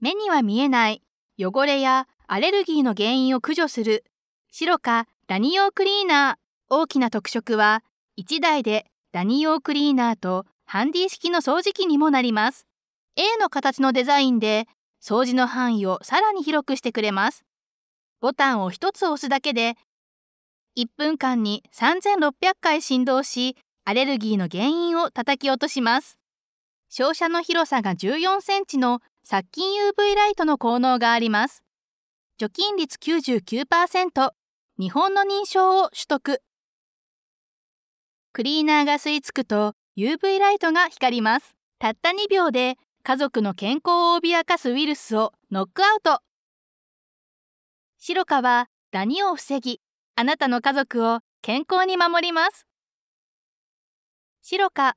目には見えない汚れやアレルギーの原因を駆除する白かダニ用クリーナー大きな特色は1台でダニ用クリーナーとハンディ式の掃除機にもなります A の形のデザインで掃除の範囲をさらに広くしてくれますボタンを1つ押すだけで1分間に3600回振動しアレルギーの原因を叩き落とします照射の広さが14センチの殺菌 UV ライトの効能があります。除菌率99%、日本の認証を取得。クリーナーが吸い付くと UV ライトが光ります。たった2秒で家族の健康を脅かすウイルスをノックアウト。白カはダニを防ぎ、あなたの家族を健康に守ります。白カ